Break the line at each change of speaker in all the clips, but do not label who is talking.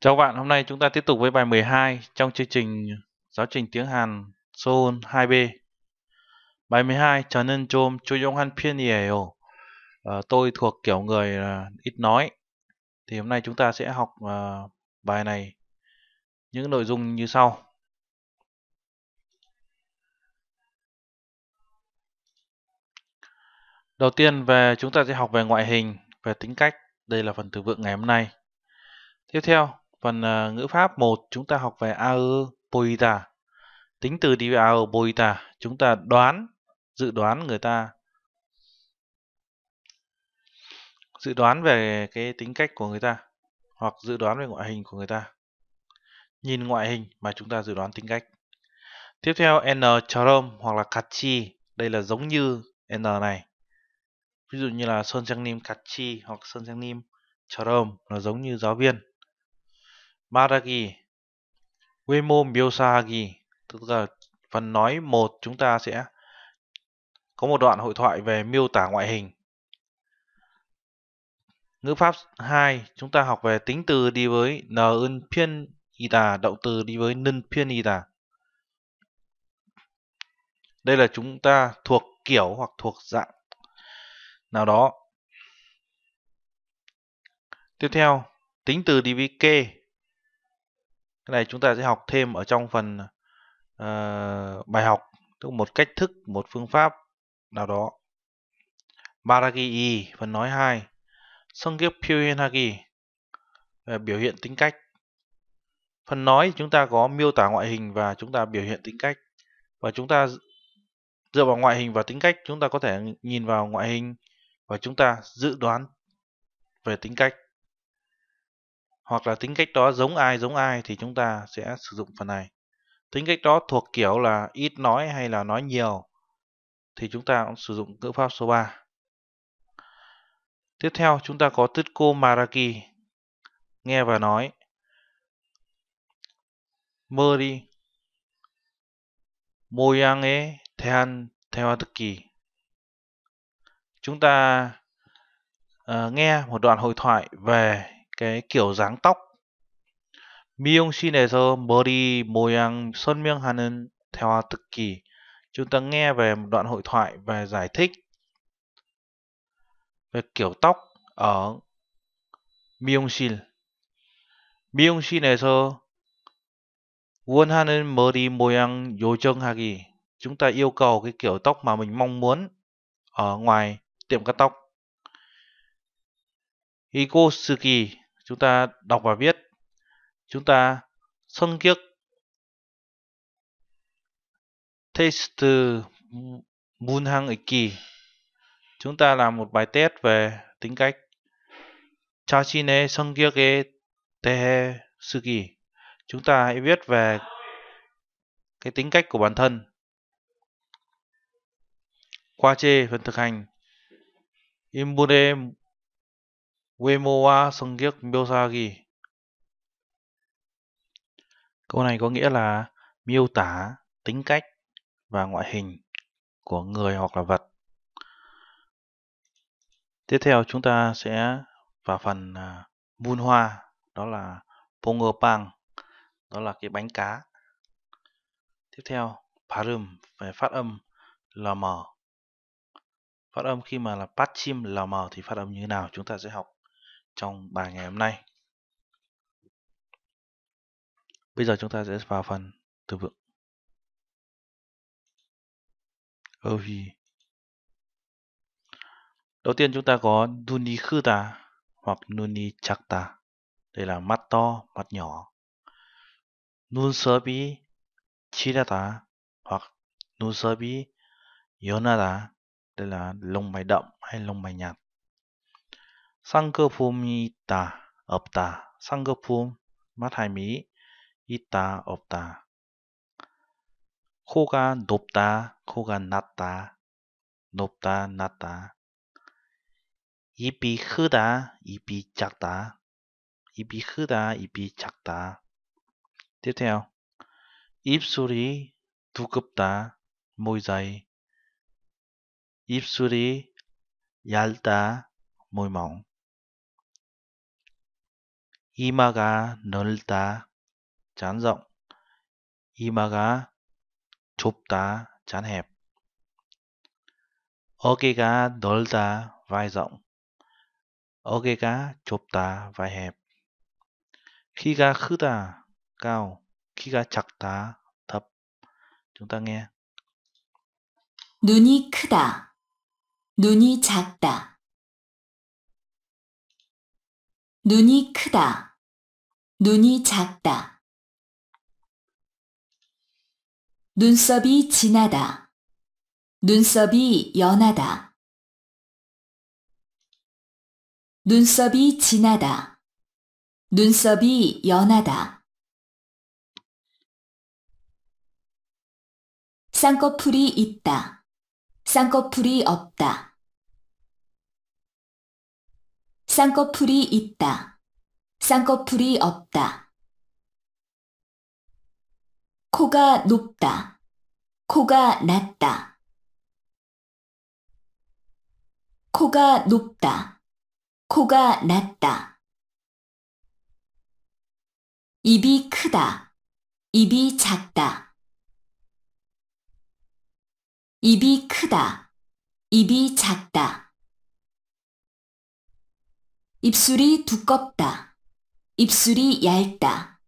Chào các bạn, hôm nay chúng ta tiếp tục với bài 12 trong chương trình giáo trình tiếng Hàn Seoul 2B. Bài 12 저는 좀 조용한 편이에요. À, tôi thuộc kiểu người ờ, ít nói. Thì hôm nay chúng ta sẽ học ờ, bài này những nội dung như sau. Đầu tiên về chúng ta sẽ học về ngoại hình, về tính cách. Đây là phần từ vựng ngày hôm nay. Tiếp theo, còn uh, ngữ pháp 1 chúng ta học về AE Boita. Tính từ đi về AE chúng ta đoán, dự đoán người ta dự đoán về cái tính cách của người ta hoặc dự đoán về ngoại hình của người ta. Nhìn ngoại hình mà chúng ta dự đoán tính cách. Tiếp theo N Charom hoặc là Kachi, đây là giống như N này. Ví dụ như là Son Trang Nim Kachi hoặc Son Trang Nim Charom là giống như giáo viên. 말하기 quy 묘사하기 tức là phần nói một chúng ta sẽ có một đoạn hội thoại về miêu tả ngoại hình ngữ pháp 2 chúng ta học về tính từ đi với n ơn phiên y tà động từ đi với nân phiên y tà đây là chúng ta thuộc kiểu hoặc thuộc dạng nào đó tiếp theo tính từ đi với kê cái này chúng ta sẽ học thêm ở trong phần uh, bài học tức một cách thức một phương pháp nào đó baragi i phần nói 2 song kiếp pyuhenagi biểu hiện tính cách phần nói chúng ta có miêu tả ngoại hình và chúng ta biểu hiện tính cách và chúng ta dựa vào ngoại hình và tính cách chúng ta có thể nhìn vào ngoại hình và chúng ta dự đoán về tính cách hoặc là tính cách đó giống ai giống ai thì chúng ta sẽ sử dụng phần này tính cách đó thuộc kiểu là ít nói hay là nói nhiều thì chúng ta cũng sử dụng ngữ pháp số 3 tiếp theo chúng ta có Tutko Maraki nghe và nói mơ đi 모양에 대한 대화 듣기 chúng ta uh, nghe một đoạn hội thoại về cái kiểu dáng tóc 미용실에서 머리 모양 설명하는 대화 듣기 chúng ta nghe về một đoạn hội thoại về giải thích về kiểu tóc ở 미용실 미용실에서 원하는 머리 모양 요정하기 chúng ta yêu cầu cái kiểu tóc mà mình mong muốn ở ngoài tiệm cắt tóc 이곳 쓰기 chúng ta đọc và viết chúng ta son kiếc test mun hang iki chúng ta làm một bài test về tính cách 자신의 성격에 대해 kỳ, chúng ta hãy viết về cái tính cách của bản thân qua chê phần thực hành imure 외모와 성격 묘사하기 Câu này có nghĩa là miêu tả tính cách và ngoại hình của người hoặc là vật. Tiếp theo chúng ta sẽ vào phần à, mun hoa, đó là pang, đó là cái bánh cá. Tiếp theo, parum về phát âm là mờ. Phát âm khi mà là pachim là mờ thì phát âm như thế nào chúng ta sẽ học trong bài ngày hôm nay. Bây giờ chúng ta sẽ vào phần từ vựng. Overview. Đầu tiên chúng ta có Nuni Khuta hoặc Nuni Chakta. Đây là mắt to, mắt nhỏ. Nun Serbi Chirata hoặc Nun Serbi Yonada. Đây là lông mày đậm hay lông mày nhạt. 상급품이 있다, 없다. 상급품 마타임이 있다, 없다. 코가 높다, 코가 낮다, 높다, 낮다. 입이 크다, 입이 작다, 입이 크다, 입이 작다. t i ế 입술이 두껍다, 모이자이. 입술이 얇다, 모이멍. 이마가 넓다. 잔 r 이마가 좁다. 잔 h 어깨가 넓다. 와이 i 어깨가 좁다. 와이 i 키가 크다. 까 a 키가 작다. 덥. 중 ấ 해
눈이 크다. 눈이 작다. 눈이 크다. 눈이 작다. 눈썹이 진하다. 눈썹이 연하다. 눈썹이 진하다. 눈썹이 연하다. 쌍꺼풀이 있다. 쌍꺼풀이 없다. 쌍꺼풀이 있다. 쌍꺼풀이 없다. 코가 높다. 코가 낮다. 코가 높다. 코가 낮다. 입이 크다. 입이 작다. 입이 크다. 입이 작다. 입술이 두껍다. 입술이 얇다.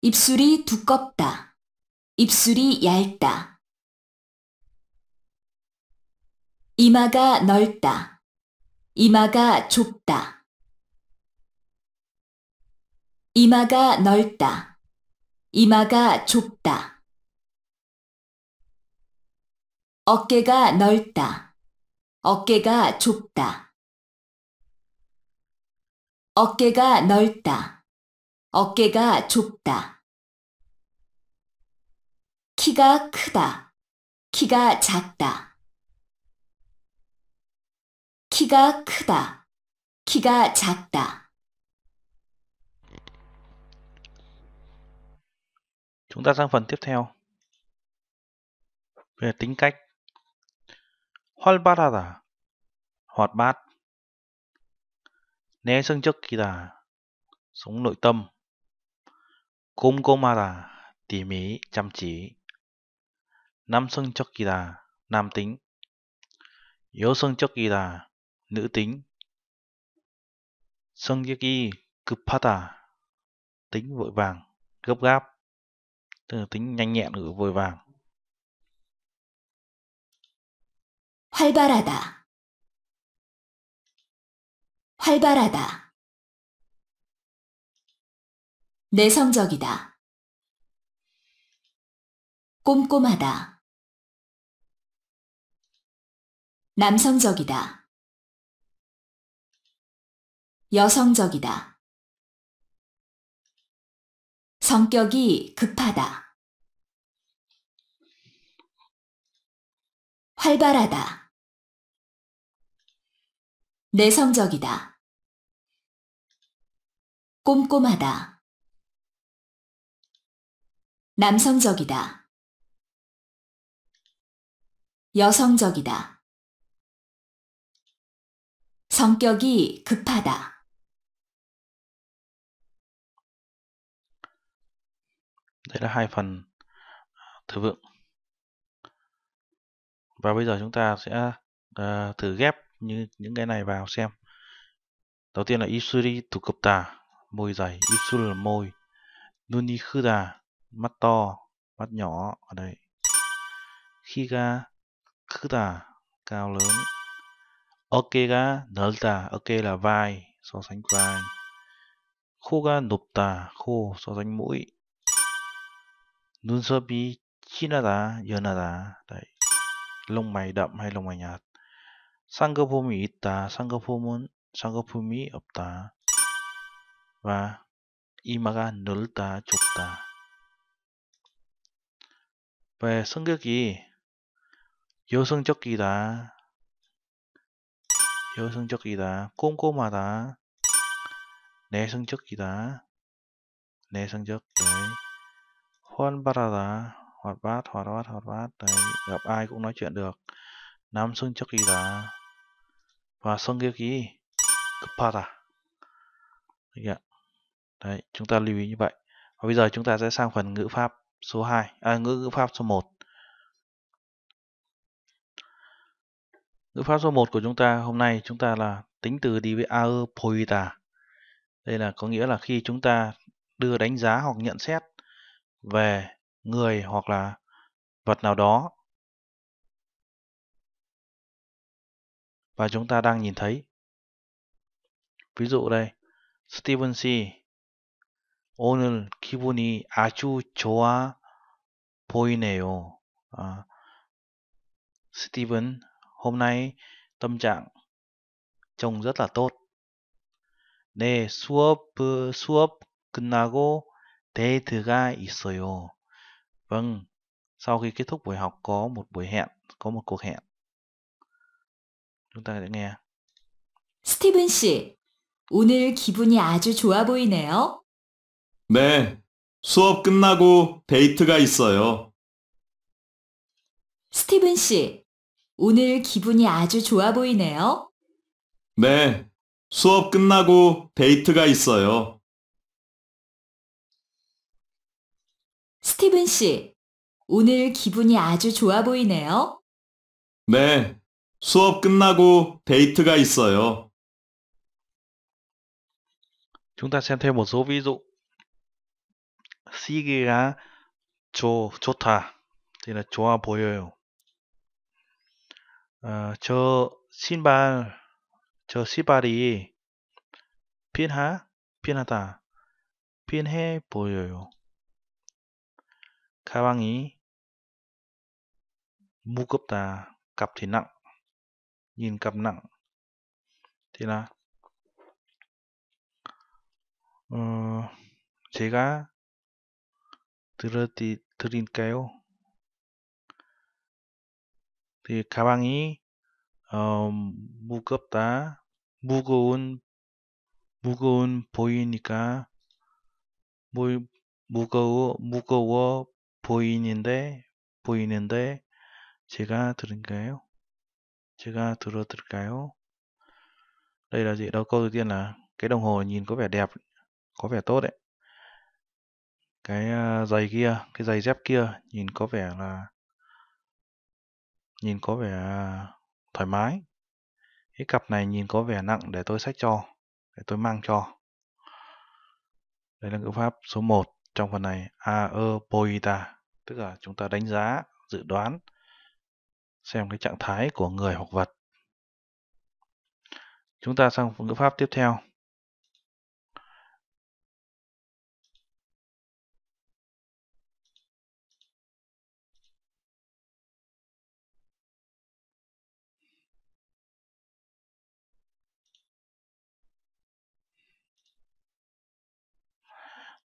입술이 두껍다. 입술이 얇다. 이마가 넓다. 이마가 좁다. 이마가 넓다. 이마가 좁다. 어깨가 넓다. 어깨가 좁다. 어깨가 넓다. 어깨가 좁다. 키가 크다. 키가 작다. 키가 크다.
키가 작다. Chúng ta sang phần tiếp theo. Về tính cách. 활발하다. hoạt bát. 내 성적이다. sống nội tâm 꼼꼼하다 tỉ mỉ chăm chỉ 남성적이다 nam tính 여성적이다 nữ tính 성격이 급하다 tính vội vàng gấp gáp từ tính nhanh nhẹn ở vội vàng
활발하다 활발하다. 내성적이다. 꼼꼼하다. 남성적이다. 여성적이다. 성격이 급하다. 활발하다. 내성적이다. 꼼꼼하다. 남성적이다. 여성적이다. 성격이 급하다.
Đấy là hai phần à, từ vựng. Và bây giờ chúng ta sẽ à, thử ghép như những cái này vào xem. Đầu tiên là Isuri Tukupta môi dày Ipsul là môi nuni Nunikhuda mắt to mắt nhỏ ở đây Higa Kuda cao lớn Okega Nalta Ok là vai so sánh vai Koga nupta khô so sánh mũi Nunsobi Chinada Yonada đấy lông mày đậm hay lông mày nhạt Sangopomi Itta Sangopomon Sangopumi Opta 와 이마가 넓다 좁다 왜 성격이 여성적이다 여성적이다 꼼꼼하다 내성적이다 내성적들 호환바라다 hoạt bát hoạt bát hoạt bát đấy gặp ai cũng nói chuyện được nam sưng chắc kỳ đá và sưng kia ký 급하다 이게 Đấy, chúng ta lưu ý như vậy. Và bây giờ chúng ta sẽ sang phần ngữ pháp số 2, à, ngữ ngữ pháp số 1. Ngữ pháp số 1 của chúng ta hôm nay chúng ta là tính từ đi với AE poita. Đây là có nghĩa là khi chúng ta đưa đánh giá hoặc nhận xét về người hoặc là vật nào đó và chúng ta đang nhìn thấy. Ví dụ đây, Steven C 오늘 기분이 아주 좋아 보이네요. 아, Steven, hôm nay tâm trạng trông rất là tốt. 네, 수업, 수업 끝나고 데이트가 있어요. Vâng, sau khi kết thúc buổi học có một buổi hẹn, có một cuộc hẹn. Chúng ta sẽ nghe.
스티븐 씨, 오늘 기분이 아주 좋아 보이네요.
네,
수업 끝나고 데이트가 있어요.
스티븐 씨, 오늘 기분이 아주 좋아 보이네요.
네, 수업 끝나고 데이트가 있어요.
스티븐 씨, 오늘 기분이 아주 좋아 보이네요.
네, 수업 끝나고 데이트가 있어요. Chúng ta x e 시기가 좋, 좋다. 좋아 보여요. 어, 저 신발, 저 신발이 빈하, 빈하다. 빈해 보여요. 가방이 무겁다. 값 thì nặng. 어, 제가 들어드, 드릴까요? 그 가방이 어, 무겁다, 무거운, 무거운 보이니까 무, 무거워, 무거워 보이는데, 보이는데 제가 들은가요? 제가 들어 들까요? Đây là gì? Đó câu đ ầ tiên là cái đồng hồ nhìn có vẻ đẹp, có vẻ tốt đấy. cái ờ, giày kia cái giày dép kia nhìn có vẻ là nhìn có vẻ à, thoải mái cái cặp này nhìn có vẻ nặng để tôi xách cho để tôi mang cho đây là ngữ pháp số 1 trong phần này aeropoita tức là chúng ta đánh giá dự đoán xem cái trạng thái của người hoặc vật chúng ta sang ngữ pháp tiếp theo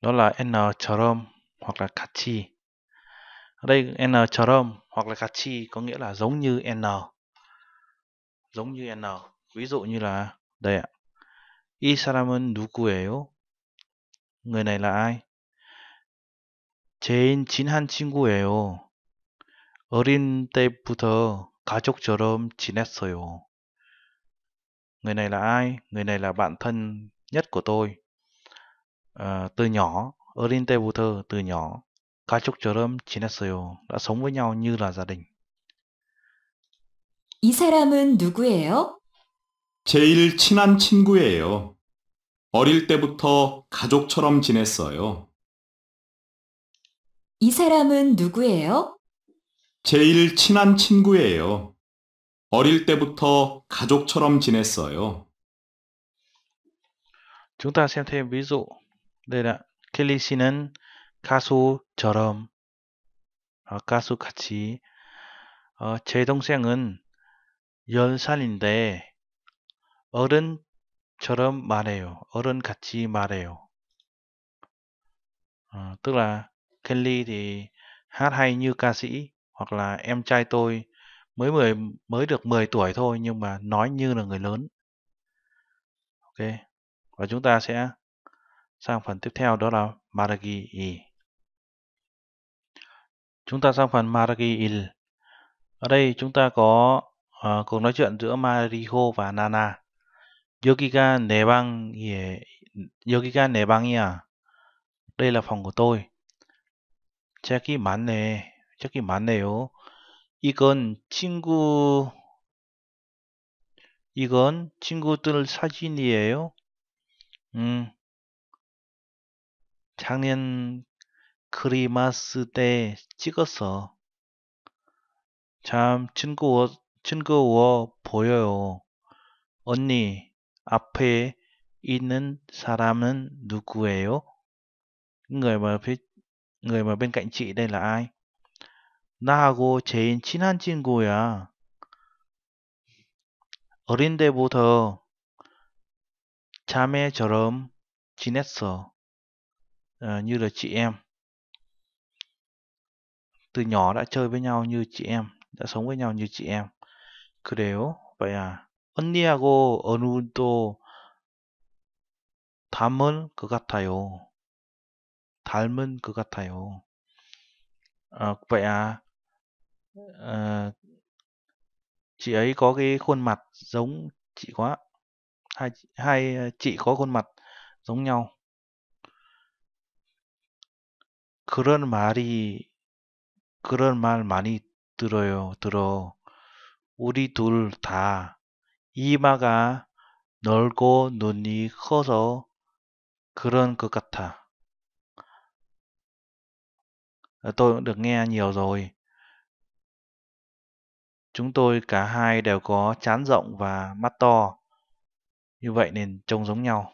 đó là n-chrom hoặc là kachi ở đây n-chrom hoặc là kachi có nghĩa là giống như n giống như n ví dụ như là đây ạ 이 사람은 누구예요? Người này là ai? 제인 친한 친구예요. 어린 때부터 가족처럼 지냈어요. Người này là ai? Người này là bạn thân nhất của tôi. 어, từ nhỏ, 어린 때부터 từ nhỏ 가족처럼 지냈어요. đã sống với nhau như là gia đình.
이 사람은 누구예요?
제일 친한
친구예요. 어릴 때부터 가족처럼 지냈어요.
이 사람은 누구예요?
제일 친한 친구예요. 어릴 때부터 가족처럼 지냈어요.
Chúng ta 네라 켈리 씨는 가수처럼 어, 가수같이 어, 제 동생은 10살인데 어른처럼 말해요. 어른같이 말해요. 어, tức là Kelly thì hát hay như ca sĩ hoặc là em trai tôi mới 10, mới được 10 tuổi thôi nhưng mà nói như là người lớn. Ok. Và chúng ta sẽ sang phần tiếp theo đó là Maragi Il. Chúng ta sang phần Maragi Il. Ở đây chúng ta có uh, cuộc nói chuyện giữa Mariho và Nana. Yogiga Nebang Yogiga Nebang à. Đây là phòng của tôi. Cheki 만네. cheki 만네요. 이건 친구 이건 친구들 사진이에요. 음. 작년 크리마스 때 찍었어. 참징거워 징그워 보여요. 언니, 앞에 있는 사람은 누구예요? Người mà phía, người mà bên cạnh chị đây là ai? 나하고 제일 친한 친구야. 어린 때부터 자매처럼 지냈어. Ờ, như là chị em từ nhỏ đã chơi với nhau như chị em đã sống với nhau như chị em 그래요 vậy à 언니하고 어느 또 닮은 것 같아요 닮은 것 같아요 à, vậy à, à chị ấy có cái khuôn mặt giống chị quá hai hai ờ, chị có khuôn mặt giống nhau 그런 말이 그런 말 많이 들어요. 들어. 우리 둘 이마가 넓고 눈이 커서 그런 것 같아. Tôi được nghe nhiều rồi. Chúng tôi cả hai đều có trán rộng và mắt to. Như vậy nên trông giống nhau.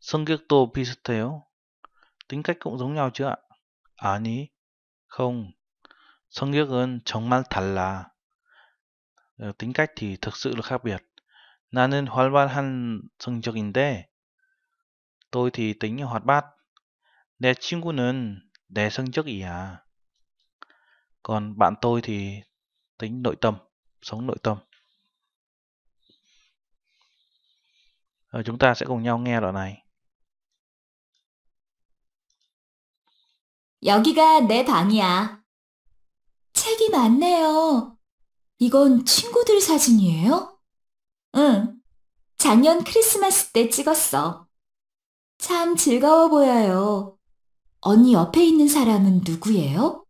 성격도 비슷해요 tính cách cũng giống nhau chứ ạ? 아니, không. 성격은 정말 달라. tính cách thì thực sự là khác biệt. 나는 활발한 성격인데 tôi thì tính hoạt bát. 내 친구는 내 성격이야. Còn bạn tôi thì tính nội tâm, sống nội tâm. Rồi ờ, chúng ta sẽ cùng nhau nghe đoạn này.
여기가 내 방이야.
책이 많네요. 이건 친구들 사진이에요? 응. 작년 크리스마스 때 찍었어. 참 즐거워 보여요. 언니 옆에 있는 사람은 누구예요?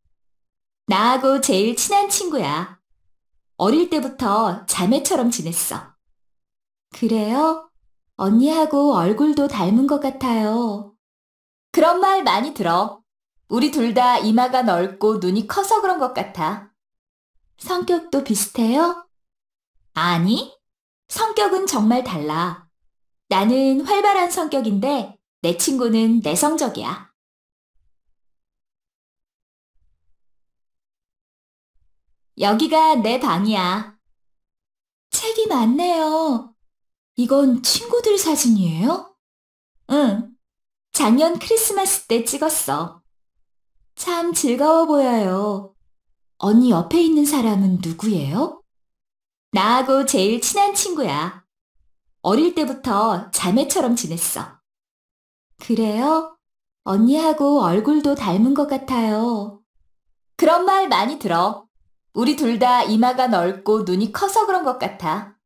나하고 제일 친한 친구야. 어릴 때부터 자매처럼 지냈어. 그래요? 언니하고 얼굴도 닮은 것 같아요. 그런 말 많이 들어. 우리 둘 다 이마가 넓고 눈이 커서 그런 것 같아. 성격도 비슷해요? 아니, 성격은 정말 달라. 나는 활발한 성격인데 내 친구는
내성적이야. 여기가 내 방이야. 책이 많네요.
이건 친구들 사진이에요? 응. 작년 크리스마스 때 찍었어. 참 즐거워 보여요. 언니 옆에 있는 사람은 누구예요? 나하고 제일 친한 친구야. 어릴 때부터 자매처럼 지냈어. 그래요? 언니하고 얼굴도 닮은 것 같아요. 그런 말 많이 들어. 우리 둘 다 이마가 넓고 눈이 커서 그런 것 같아.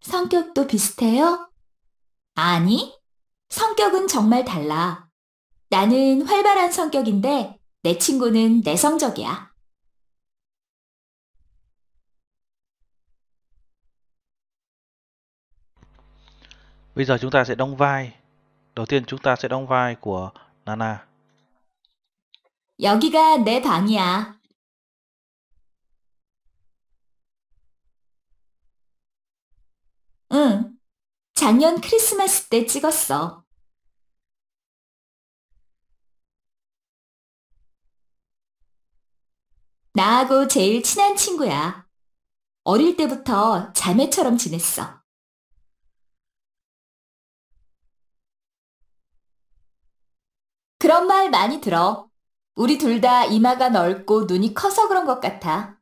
성격도 비슷해요? 아니, 성격은 정말 달라.
나는 활발한 성격인데 내 친구는 내성적이야.
Bây giờ chúng ta sẽ đóng vai. Đầu tiên chúng ta sẽ đóng vai của Nana.
여기가 내 방이야. 응, 작년 크리스마스 때 찍었어. 나하고 제일 친한 친구야. 어릴 때부터 자매처럼 지냈어.
그런 말 많이 들어. 우리 둘 다 이마가 넓고 눈이 커서 그런 것 같아.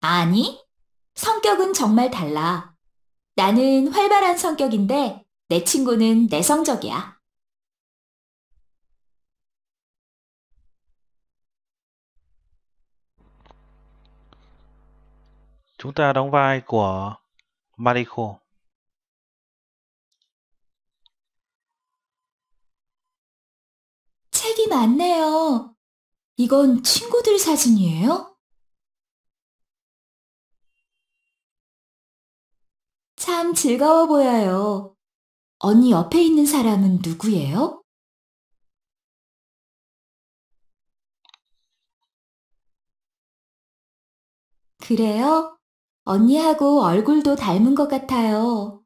아니, 성격은 정말 달라. 나는 활발한 성격인데 내 친구는
내성적이야.
Chúng ta đóng vai của Mariko.
책이 많네요. 이건 친구들 사진이에요? 참 즐거워 보여요. 언니 옆에 있는 사람은 누구예요? 그래요? 언니하고 얼굴도 닮은 것 같아요.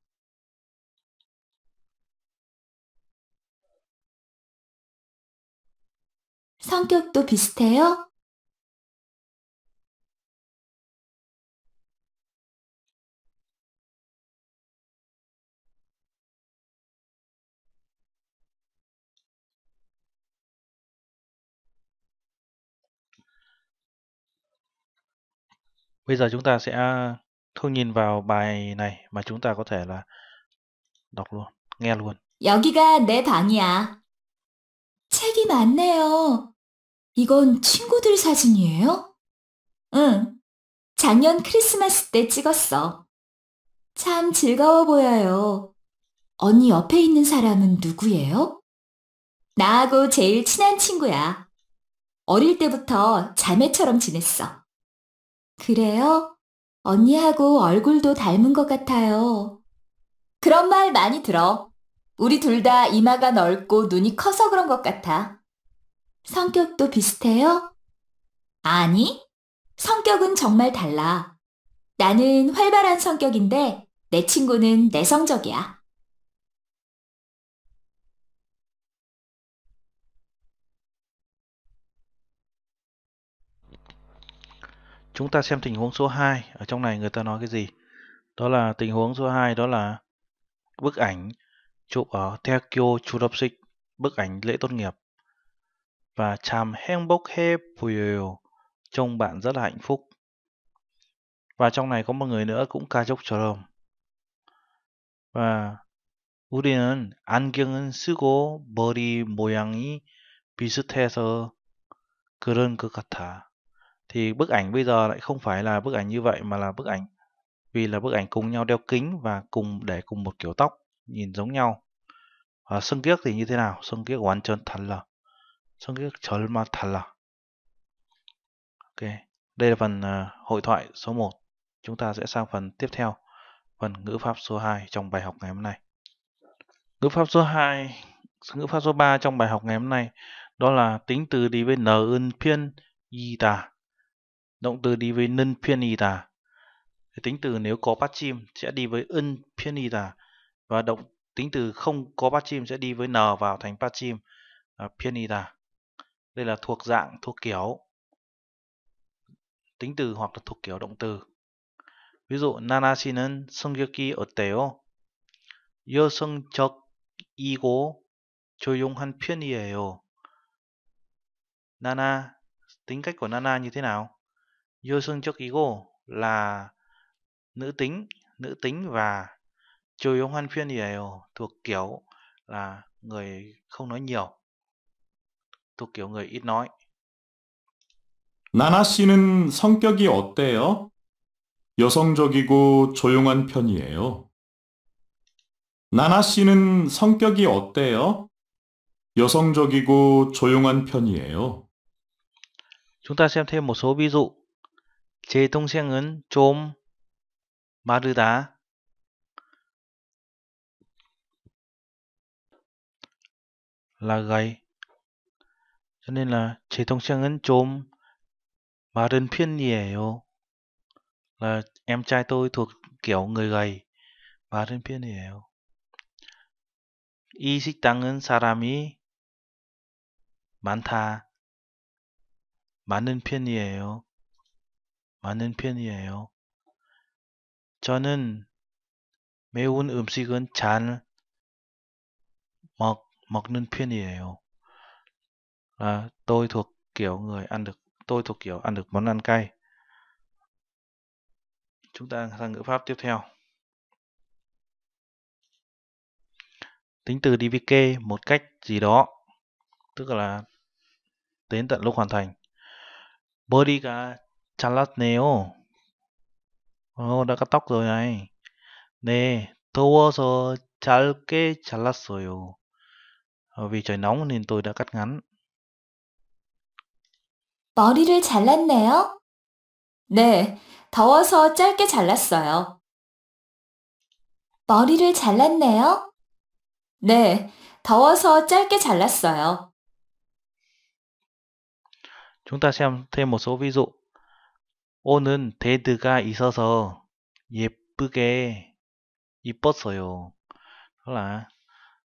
성격도 비슷해요?
Bây giờ chúng ta sẽ không nhìn vào bài này mà chúng ta có thể là đọc luôn, nghe luôn.
여기가 내 방이야. 책이 많네요. 이건 친구들 사진이에요? 응. 작년 크리스마스 때 찍었어. 참 즐거워 보여요. 언니 옆에 있는 사람은 누구예요? 나하고 제일 친한 친구야. 어릴 때부터 자매처럼 지냈어. 그래요? 언니하고 얼굴도 닮은 것 같아요. 그런 말 많이 들어. 우리 둘 다 이마가 넓고 눈이 커서 그런 것 같아. 성격도 비슷해요? 아니, 성격은 정말 달라. 나는
활발한 성격인데 내 친구는 내성적이야.
Chúng ta xem tình huống số 2, ở trong này người ta nói cái gì? Đó là tình huống số 2 đó là bức ảnh chụp ở Tokyo Chudopsik, bức ảnh lễ tốt nghiệp. Và Cham Hengbok Hepuyo trông bạn rất là hạnh phúc. Và trong này có một người nữa cũng ca chúc cho Chorom. Và 우리는 안경은 쓰고 머리 모양이 비슷해서 그런 것 같아 thì bức ảnh bây giờ lại không phải là bức ảnh như vậy mà là bức ảnh vì là bức ảnh cùng nhau đeo kính và cùng để cùng một kiểu tóc nhìn giống nhau và sưng kiếc thì như thế nào sưng kiếc hoàn toàn thật là sưng kiếc chân mà thật là ok đây là phần à, hội thoại số 1 chúng ta sẽ sang phần tiếp theo phần ngữ pháp số 2 trong bài học ngày hôm nay ngữ pháp số 2 ngữ pháp số 3 trong bài học ngày hôm nay đó là tính từ đi với n ơn phiên y tà Động từ đi với nân pianita. Tính từ nếu có bắt chim sẽ đi với ân pianita và động tính từ không có bắt chim sẽ đi với n vào thành bắt chim uh, à, pianita. Đây là thuộc dạng thuộc kiểu tính từ hoặc là thuộc kiểu động từ. Ví dụ Nana 나나씨는 성격이 어때요? 여성적이고 han 편이에요. Nana, tính cách của Nana như thế nào? 요성적이고 là nữ tính, nữ tính và chủ hoan phiên đều thuộc kiểu là người không nói nhiều, thuộc kiểu người ít nói.
나나 씨는 성격이 어때요? 여성적이고 조용한 편이에요. 나나 씨는 성격이
어때요? 여성적이고 조용한 편이에요. Chúng ta xem thêm một số ví dụ. 제 동생은 좀 마르다. là gầy. Cho nên là 제 동생은 좀 마른 편이에요. Là em trai tôi thuộc kiểu người gầy. 마른 편이에요. 이 식당은 사람이 많다. 많은 편이에요. 많은 편이에요. 저는 매운 음식은 잘 먹, 먹는 편이에요. Là tôi thuộc kiểu người ăn được tôi thuộc kiểu ăn được món ăn cay. Chúng ta sang ngữ pháp tiếp theo. Tính từ DVK một cách gì đó, tức là đến tận lúc hoàn thành. Bodhiga 잘랐네요. 어, 내가 딱 너야. 네, 더워서 짧게 잘랐어요. 어, v 저희 나 ờ 는또 ó n g nên
머리를 잘랐네요. 네, 더워서 짧게 잘랐어요.
머리를 잘랐네요. 네, 더워서 짧게 잘랐어요.
좀 다시 한번 t 모 xem t 오는 데드가 있어서 예쁘게 이뻤어요. Đó là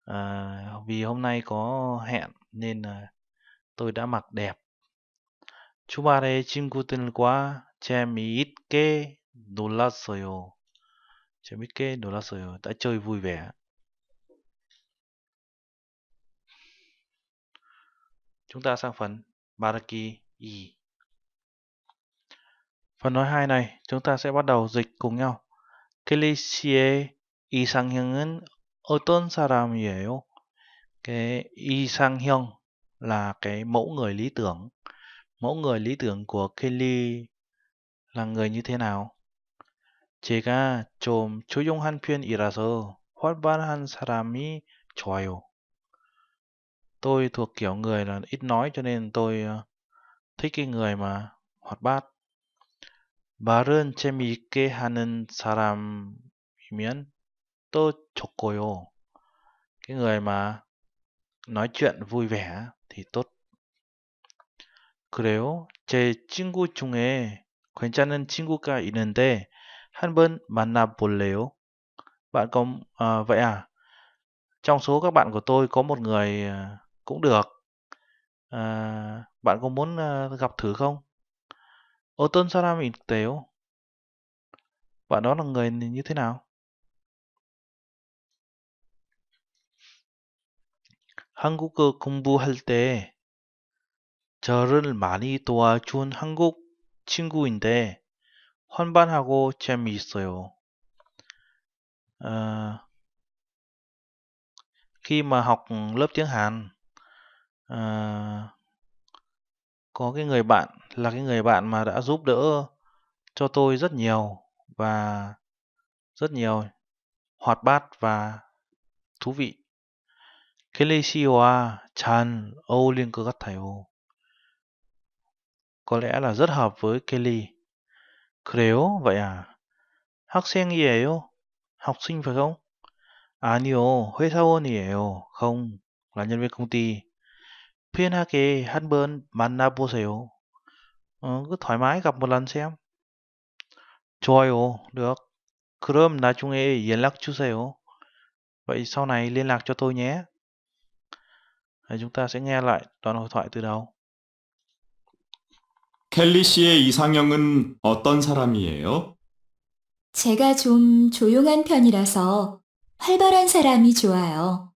à, vì hôm nay có hẹn nên à, tôi đã mặc đẹp. 주말에 친구들과 재미있게 놀았어요. 재밌게 놀았어요. đã chơi vui vẻ. Chúng ta sang phần Baraki 2. Phần nói 2 này, chúng ta sẽ bắt đầu dịch cùng nhau. 클래시의 이상형은 어떤 사람이에요? Cái 이상형 là cái mẫu người lý tưởng. Mẫu người lý tưởng của Kelly là người như thế nào? 제가 좀 조용한 편이라서 활발한 사람이 좋아요. Tôi thuộc kiểu người là ít nói cho nên tôi ờ, thích cái người mà hoạt bát. 말은 재미있게 하는 사람이면 또 좋고요. Cái người mà nói chuyện vui vẻ thì tốt. 그래요. 제 친구 중에 괜찮은 친구가 있는데 한번 만나볼래요? Bạn có à, vậy à? Trong số các bạn của tôi có một người à, cũng được. À, bạn có muốn à, gặp thử không? 어떤 사람이 있대요? Và đó là người như thế nào? 한국어 공부할 때 저를 많이 도와준 한국 친구인데 환반하고 재미있어요. À, khi mà học lớp tiếng Hàn à, có cái người bạn là cái người bạn mà đã giúp đỡ cho tôi rất nhiều và rất nhiều hoạt bát và thú vị. Kelesiwa Chan Olinko Gattayo Có lẽ là rất hợp với Kelly. Creo vậy à? học sinh gì yêu Học sinh phải không? À nhiều, huế sao yêu Không, là nhân viên công ty. 편하게 한 번 만나보세요. 어, 그 thoải gặp một lần xem. 좋아요. Được. 그럼 나중에 연락 주세요. Vậy sau này liên lạc cho tôi nhé. Đấy, chúng ta sẽ nghe lại đoạn hội thoại từ đầu.
켈리 씨의 이상형은 어떤 사람이에요?
제가 좀 조용한 편이라서 활발한 사람이 좋아요.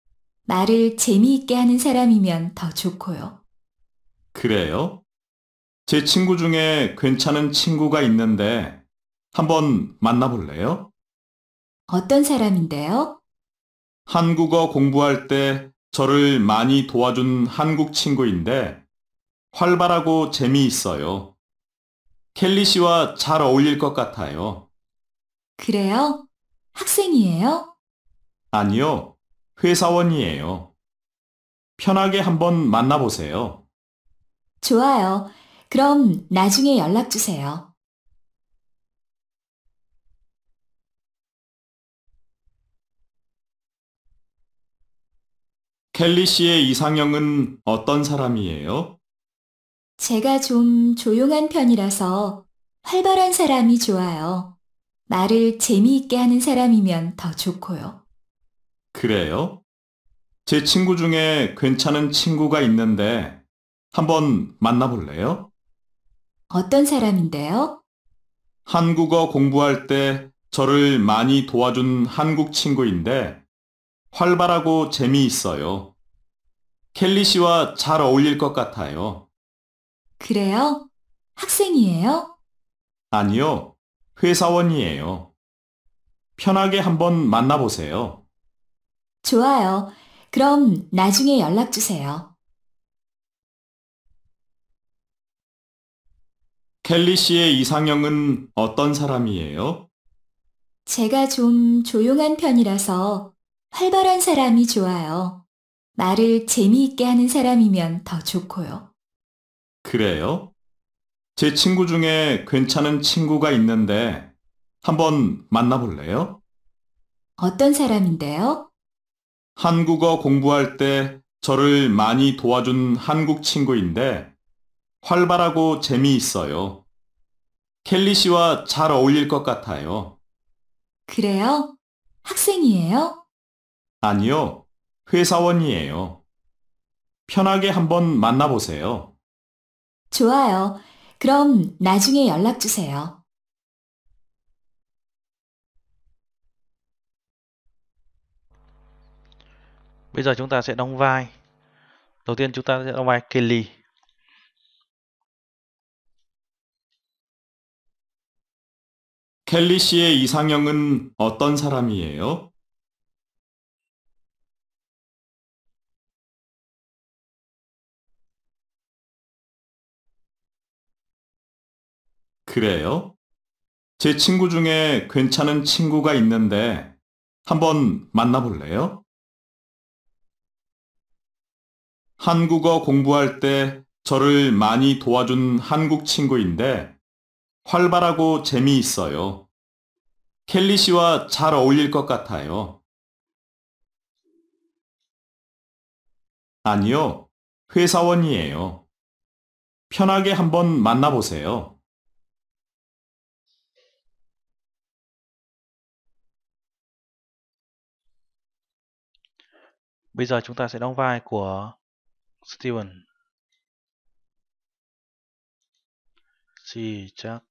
말을 재미있게 하는 사람이면 더 좋고요.
그래요? 제 친구 중에 괜찮은 친구가 있는데 한번 만나볼래요?
어떤 사람인데요?
한국어 공부할 때 저를 많이 도와준 한국 친구인데 활발하고 재미있어요. 켈리 씨와 잘 어울릴 것 같아요.
그래요? 학생이에요?
아니요. 회사원이에요. 편하게 한번 만나보세요.
좋아요.
그럼 나중에 연락 주세요. 켈리 씨의 이상형은 어떤 사람이에요? 제가
좀 조용한 편이라서 활발한 사람이 좋아요. 말을 재미있게 하는 사람이면 더 좋고요.
그래요? 제 친구 중에 괜찮은 친구가 있는데 한번 만나볼래요?
어떤 사람인데요?
한국어 공부할 때 저를 많이 도와준 한국 친구인데 활발하고 재미있어요. 켈리 씨와 잘 어울릴 것 같아요.
그래요? 학생이에요?
아니요. 회사원이에요. 편하게 한번 만나보세요.
좋아요. 그럼 나중에 연락 주세요.
켈리 씨의 이상형은 어떤 사람이에요?
제가 좀 조용한 편이라서 활발한 사람이 좋아요. 말을 재미있게 하는 사람이면 더 좋고요.
그래요? 제 친구 중에 괜찮은 친구가 있는데 한번 만나볼래요?
어떤 사람인데요?
한국어 공부할 때 저를 많이 도와준 한국 친구인데 활발하고 재미있어요. 켈리 씨와 잘 어울릴 것 같아요.
그래요? 학생이에요?
아니요. 회사원이에요. 편하게 한번 만나보세요.
좋아요.
그럼 나중에 연락 주세요.
Bây giờ chúng ta sẽ đóng vai. Đầu tiên chúng ta sẽ đóng vai Kelly. 켈리 씨의
이상형은 어떤 사람이에요? 그래요? 제 친구 중에 괜찮은
친구가 있는데 한번 만나볼래요? 한국어 공부할 때 저를 많이 도와준 한국 친구인데 활발하고 재미있어요.
켈리 씨와 잘 어울릴 것 같아요. 아니요. 회사원이에요. 편하게 한번 만나보세요.
b â chúng ta sẽ đóng vai của 스티븐 시작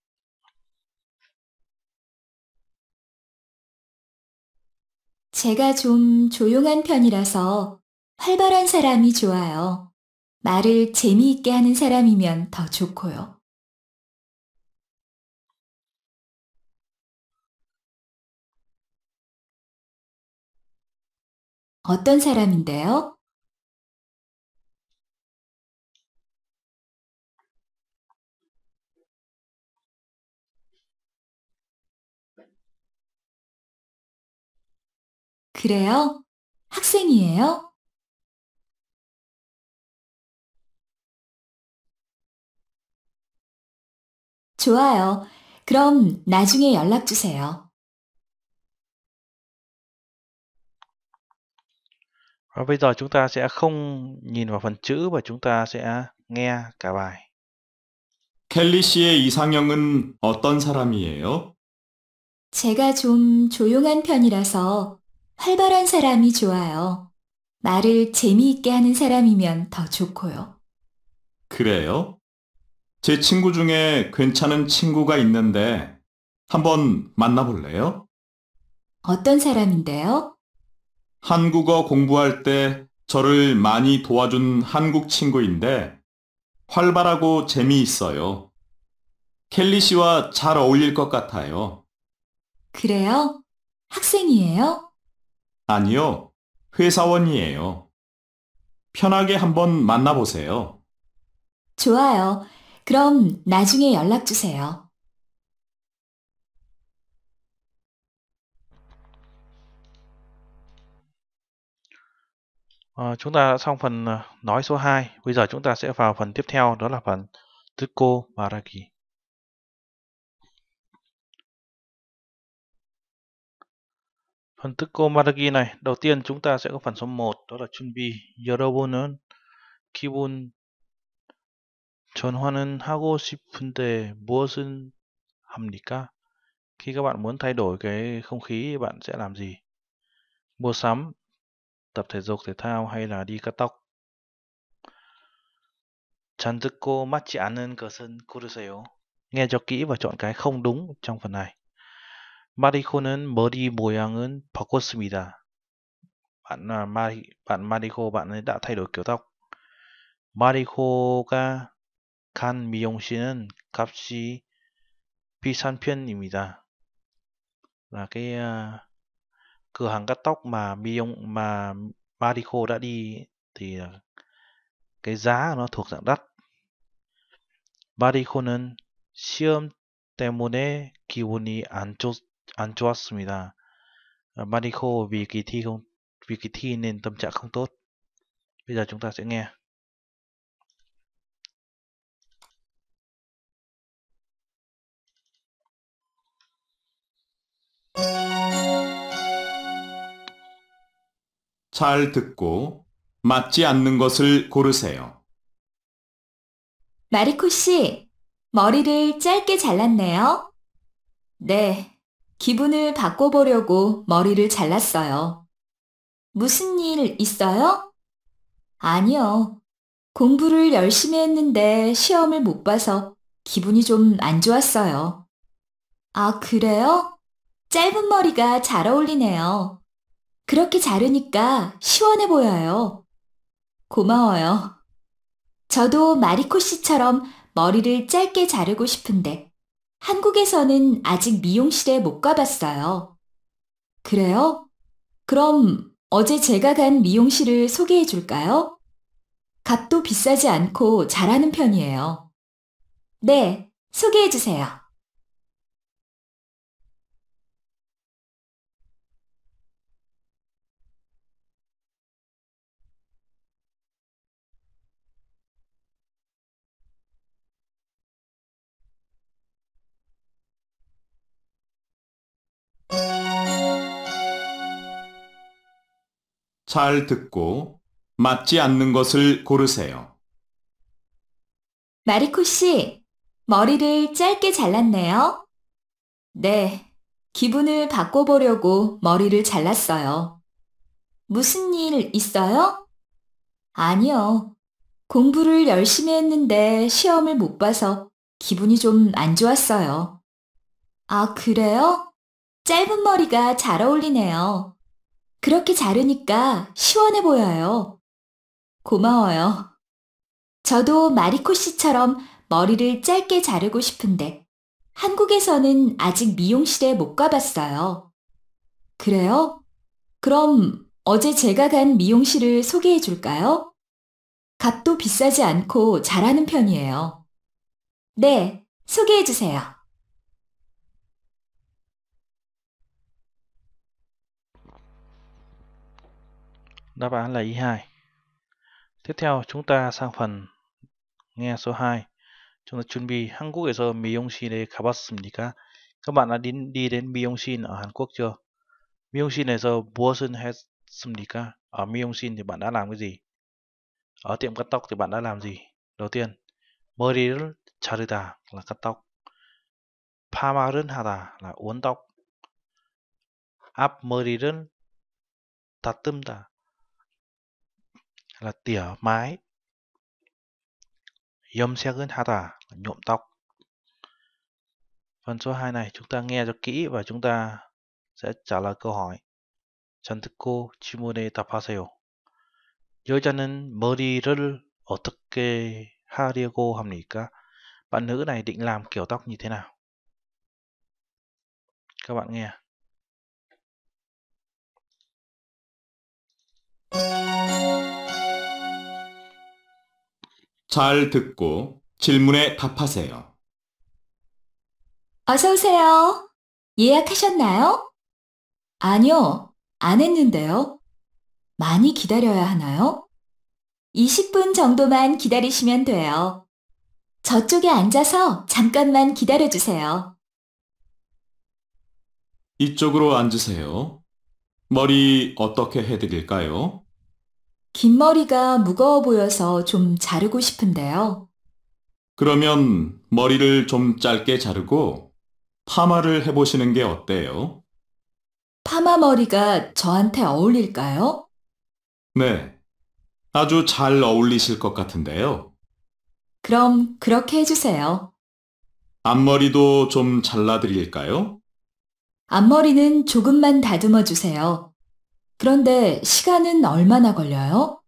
제가 좀 조용한 편이라서 활발한 사람이 좋아요. 말을 재미있게 하는 사람이면 더 좋고요. 어떤 사람인데요? 그래요? 학생이에요? 좋아요. 그럼 나중에 연락 주세요.
Và bây giờ chúng ta sẽ không nhìn vào phần chữ và chúng ta sẽ nghe cả bài.
켈리 씨의 이상형은 어떤 사람이에요?
제가
좀 조용한 편이라서 활발한 사람이 좋아요. 말을 재미있게 하는 사람이면 더 좋고요.
그래요? 제 친구 중에 괜찮은 친구가 있는데 한번 만나볼래요?
어떤 사람인데요?
한국어 공부할 때 저를 많이 도와준 한국 친구인데 활발하고 재미있어요. 켈리 씨와 잘 어울릴 것 같아요.
그래요? 학생이에요?
아니요. 회사원이에요. 편하게 한번 만나보세요.
좋아요.
그럼 나중에 연락 주세요.
À, chúng ta xong phần nói số 2, bây giờ chúng ta sẽ vào phần tiếp theo đó là phần Tsuko Maraki. Phân tích Komaragi này, đầu tiên chúng ta sẽ có phần số 1 đó là chuẩn bị 여러분은 기분 전환은 하고 싶은데 무엇은 합니까? Khi các bạn muốn thay đổi cái không khí bạn sẽ làm gì? Mua sắm, tập thể dục thể thao hay là đi cắt tóc? 잔 듣고 맞지 않은 것은 고르세요. Nghe cho kỹ và chọn cái không đúng trong phần này. 마리코는 머리 모양은 바꿨습니다. bạn Mari, bạn Mariko bạn ấy đã thay đổi kiểu tóc. Mariko가 간 미용실은 값이 비싼 편입니다. Là cái uh, cửa hàng cắt tóc mà miyong mà Mariko đã đi thì cái giá nó thuộc dạng đắt. Mariko는 시험 때문에 기분이 안 좋, 안 좋았습니다. Manico vì kỳ thi không vì kỳ thi nên tâm trạng không tốt. Bây giờ chúng ta sẽ nghe.
잘 듣고
맞지 않는 것을 고르세요.
마리코 씨, 머리를 짧게 잘랐네요. 네, 기분을 바꿔보려고 머리를 잘랐어요. 무슨 일 있어요? 아니요. 공부를 열심히 했는데 시험을 못 봐서 기분이 좀 안 좋았어요. 아, 그래요? 짧은 머리가 잘 어울리네요. 그렇게 자르니까 시원해 보여요. 고마워요. 저도 마리코 씨처럼 머리를 짧게 자르고 싶은데 한국에서는 아직 미용실에 못 가봤어요. 그래요? 그럼 어제 제가 간 미용실을 소개해 줄까요? 값도 비싸지 않고 잘하는 편이에요.
네, 소개해 주세요. 잘 듣고
맞지 않는 것을 고르세요.
마리코 씨, 머리를 짧게 잘랐네요. 네, 기분을 바꿔보려고 머리를 잘랐어요. 무슨 일 있어요? 아니요. 공부를 열심히 했는데 시험을 못 봐서 기분이 좀 안 좋았어요. 아, 그래요? 짧은 머리가 잘 어울리네요. 그렇게 자르니까 시원해 보여요. 고마워요. 저도 마리코 씨처럼 머리를 짧게 자르고 싶은데 한국에서는 아직 미용실에 못 가봤어요. 그래요? 그럼 어제 제가 간 미용실을 소개해 줄까요? 값도 비싸지 않고 잘하는 편이에요.
네, 소개해 주세요.
Đáp án là Y2. Tiếp theo chúng ta sang phần nghe số 2. Chúng ta chuẩn bị giờ 한국에서 미용실에 가봤습니까? Các bạn đã đi, đi đến 미용실 ở Hàn Quốc chưa? giờ 미용실에서 무엇을 Sumnika Ở 미용실 thì bạn đã làm cái gì? Ở tiệm cắt tóc thì bạn đã làm gì? Đầu tiên, 머리를 Charita là cắt tóc. 파마를 하다 là uốn tóc. 앞머리를 다뜸다 là tỉa mái yom 염색은 là nhuộm tóc phần số 2 này chúng ta nghe cho kỹ và chúng ta sẽ trả lời câu hỏi thức cô chân nên 전 듣고 질문에 답하세요 여자는 머리를 어떻게 nỉ ca. Bạn nữ này định làm kiểu tóc như thế nào? Các bạn nghe.
Thank you. 잘 듣고 질문에 답하세요.
어서 오세요. 예약하셨나요? 아니요, 안 했는데요. 많이 기다려야 하나요? 20분 정도만 기다리시면 돼요. 저쪽에 앉아서 잠깐만 기다려주세요.
이쪽으로 앉으세요. 머리 어떻게 해드릴까요?
긴 머리가 무거워 보여서 좀 자르고 싶은데요.
그러면 머리를 좀 짧게 자르고 파마를 해보시는 게 어때요?
파마 머리가 저한테 어울릴까요?
네. 아주 잘 어울리실 것 같은데요.
그럼 그렇게 해주세요.
앞머리도 좀 잘라드릴까요?
앞머리는 조금만 다듬어 주세요. 그런데 시간은 얼마나 걸려요?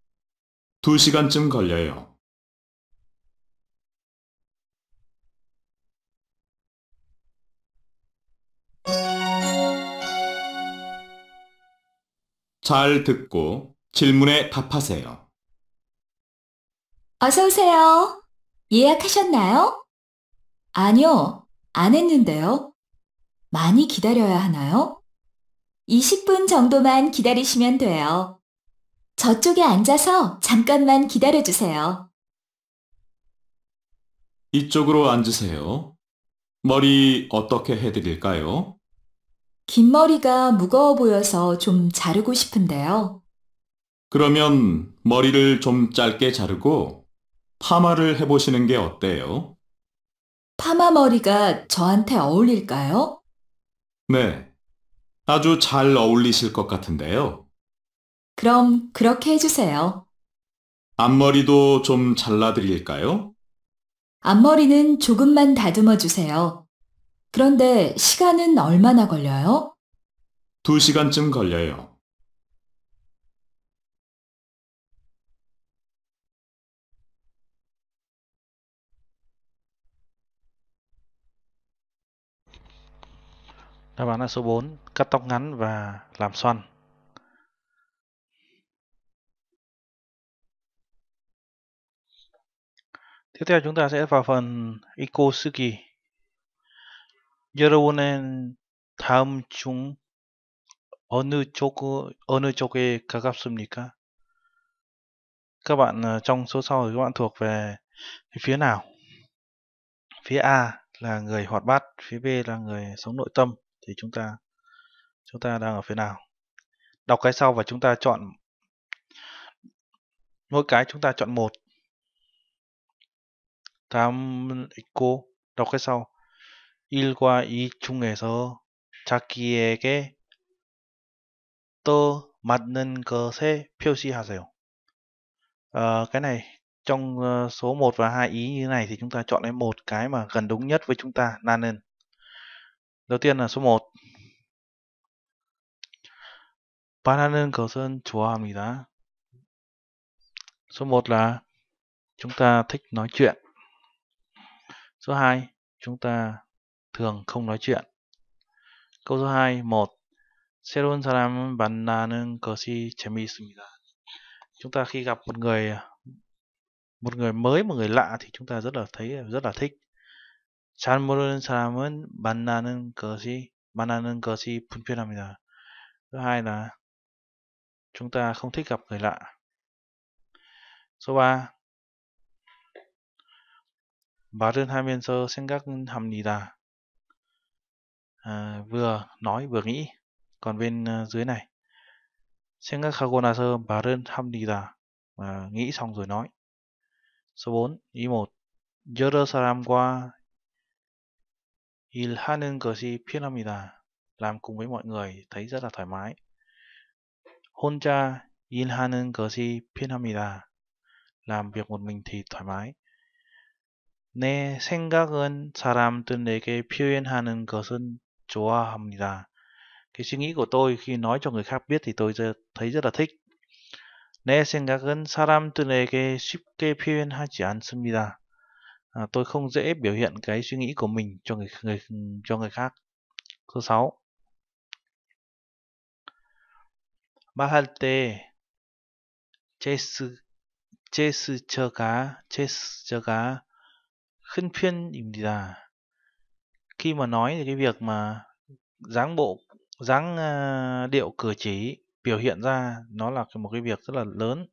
2시간쯤 걸려요.
잘 듣고 질문에 답하세요.
어서 오세요. 예약하셨나요? 아니요, 안 했는데요. 많이 기다려야 하나요? 20분 정도만 기다리시면 돼요. 저쪽에 앉아서 잠깐만 기다려주세요.
이쪽으로 앉으세요. 머리 어떻게 해드릴까요?
긴 머리가 무거워 보여서 좀 자르고 싶은데요.
그러면 머리를 좀 짧게 자르고 파마를 해보시는 게 어때요?
파마 머리가 저한테 어울릴까요?
네. 아주 잘 어울리실 것 같은데요.
그럼 그렇게 해주세요.
앞머리도 좀 잘라드릴까요?
앞머리는 조금만 다듬어 주세요. 그런데 시간은 얼마나 걸려요?
2시간쯤 걸려요.
Đáp án là số 4, cắt tóc ngắn và làm xoăn. Tiếp theo chúng ta sẽ vào phần Ikosuki. 여러분은 다음 중 어느 쪽 어느 쪽에 가깝습니까? Các bạn ờ, trong số sau thì các bạn thuộc về phía nào? Phía A là người hoạt bát, phía B là người sống nội tâm, thì chúng ta chúng ta đang ở phía nào đọc cái sau và chúng ta chọn mỗi cái chúng ta chọn một 다음 있고 라고 해서 1과 2 중에서 자기에게 또 맞는 것에 표시하세요. À, cái này trong ờ, số 1 và 2 ý như thế này thì chúng ta chọn lấy một cái mà gần đúng nhất với chúng ta là nên Đầu tiên là số 1. 바라는 것은 좋아합니다. Số 1 là chúng ta thích nói chuyện. Số 2, chúng ta thường không nói chuyện. Câu số 2, 1. 새로운 사람 만나는 것이 재미있습니다. Chúng ta khi gặp một người một người mới, một người lạ thì chúng ta rất là thấy rất là thích. 잘 모르는 사람은 만나는 것이 만나는 것이 불편합니다. Thứ hai là chúng ta không thích gặp người lạ. Số 3. 말은 하면서 생각합니다. À, vừa nói vừa nghĩ. Còn bên dưới này 생각하고 나서 말은 합니다. À, nghĩ xong rồi nói. Số 4. Ý 1. 여러 사람과 일하는 것이 편합니다. Làm cùng với mọi người thấy rất là thoải mái. 혼자 일하는 것이 편합니다. Làm việc một mình thì thoải mái. 내 생각은 사람들에게 표현하는 것은 좋아합니다. Cái suy nghĩ của tôi khi nói cho người khác biết thì tôi thấy rất là thích. 내 생각은 사람들에게 쉽게 표현하지 않습니다 à, tôi không dễ biểu hiện cái suy nghĩ của mình cho người, người cho người khác số 6 말할때 제스 제스처가 제스처가 khân phiên là khi mà nói thì cái việc mà dáng bộ dáng à, điệu cử chỉ biểu hiện ra nó là một cái việc rất là lớn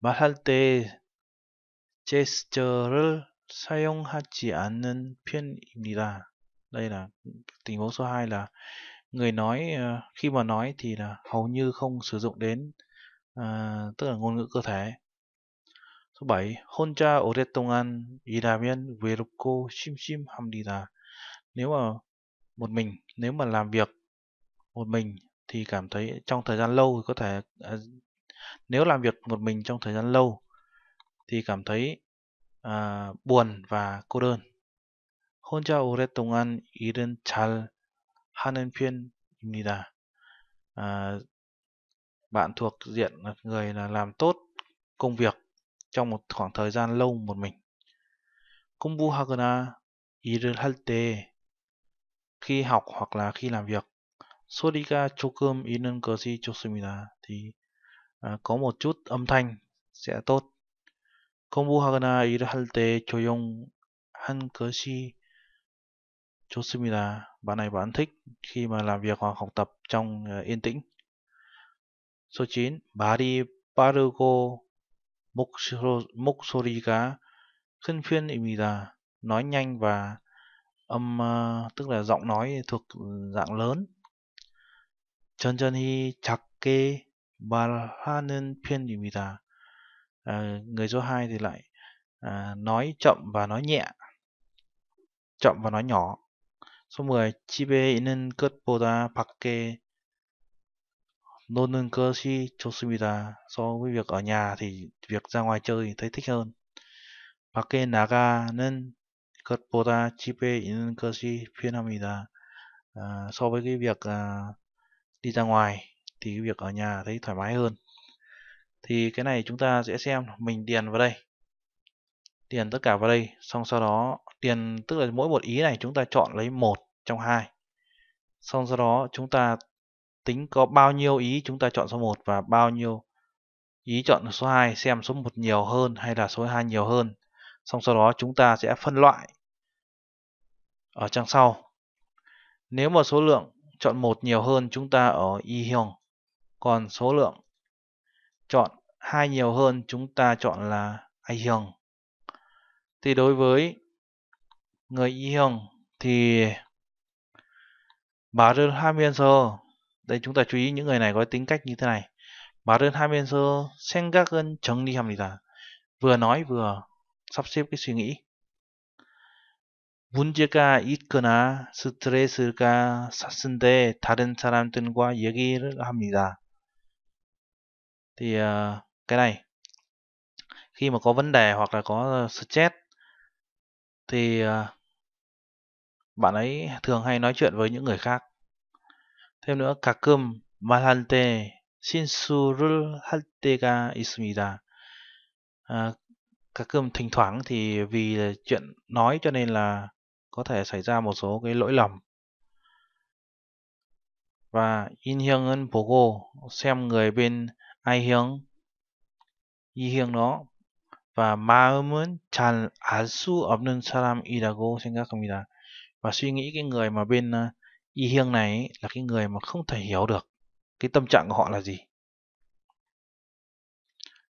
말할때 제스처를 사용하지 않는 편입니다. Đây là tình huống số 2 là người nói ờ, khi mà nói thì là hầu như không sử dụng đến à, tức là ngôn ngữ cơ thể. Số 7. 혼자 오랫동안 일하면 외롭고 심심합니다. Nếu mà một mình, nếu mà làm việc một mình thì cảm thấy trong thời gian lâu thì có thể à, nếu làm việc một mình trong thời gian lâu thì cảm thấy à, buồn và cô đơn. 혼자 오랫동안 일은 잘 하는 편입니다. À, bạn thuộc diện người là làm tốt công việc trong một khoảng thời gian lâu một mình. 공부하거나 일을 할 khi học hoặc là khi làm việc, 소리가 조금 있는 것이 좋습니다. Thì à, có một chút âm thanh sẽ tốt. 공부하거나 일을 할때 조용한 것이 좋습니다. Bạn này bạn thích khi mà làm việc hoặc học tập trong yên tĩnh. Số 9. 말이 빠르고 목소, 목소리가 큰 편입니다. Nói nhanh và âm tức là giọng nói thuộc dạng lớn. 천천히 작게 말하는 편입니다 à, người số 2 thì lại à, nói chậm và nói nhẹ chậm và nói nhỏ số 10 집에 있는 것보다 밖에 노는 것이 좋습니다 so với việc ở nhà thì việc ra ngoài chơi thấy thích hơn 밖에 나가는 것보다 집에 있는 것이 편합니다 à, so với cái việc à, đi ra ngoài thì cái việc ở nhà thấy thoải mái hơn thì cái này chúng ta sẽ xem mình điền vào đây điền tất cả vào đây xong sau đó điền tức là mỗi một ý này chúng ta chọn lấy một trong hai xong sau đó chúng ta tính có bao nhiêu ý chúng ta chọn số 1 và bao nhiêu ý chọn số 2 xem số 1 nhiều hơn hay là số 2 nhiều hơn xong sau đó chúng ta sẽ phân loại ở trang sau nếu mà số lượng chọn một nhiều hơn chúng ta ở y hiồng còn số lượng chọn hai nhiều hơn chúng ta chọn là ai hương thì đối với người y hương thì bà đơn hai miên sơ đây chúng ta chú ý những người này có tính cách như thế này bà đơn hai miên sơ sen các cơn chống đi 합니다 vừa nói vừa sắp xếp cái suy nghĩ 문제가 있거나 스트레스가 샀은데 다른 사람들과 얘기를 합니다 thì ờ, cái này khi mà có vấn đề hoặc là có ờ, stress thì ờ, bạn ấy thường hay nói chuyện với những người khác thêm nữa 가끔 cơm malante 신수를 할 ismida 있습니다 cơm thỉnh thoảng thì vì chuyện nói cho nên là có thể xảy ra một số cái lỗi lầm và 인형은 보고 xem người bên ai hướng 이형너 와 마음은 잘 알 수 없는 사람이라고 생각합니다. Và suy nghĩ cái người mà bên y ờ, hiêng này là cái người mà không thể hiểu được cái tâm trạng của họ là gì.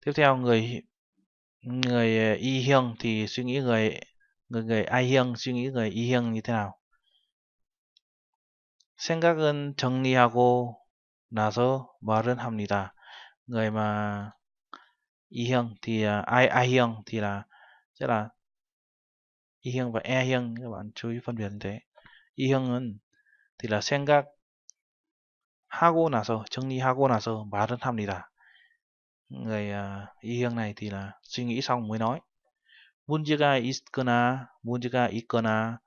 Tiếp theo người người y ờ, hiêng thì suy nghĩ người người người ai hiêng suy nghĩ người y hiêng như thế nào. 생각은 정리하고 나서 말은 합니다 người mà Y Hyung thì à, ai ai Hyung thì là sẽ là Y Hyung và E Hyung các bạn chú ý phân biệt như thế. Y Hyung은 thì là 생각 하고 나서 정리하고 나서 말은 합니다. Người à, Y Hyung này thì là suy nghĩ xong mới nói. 문제가 있거나 문제가 있거나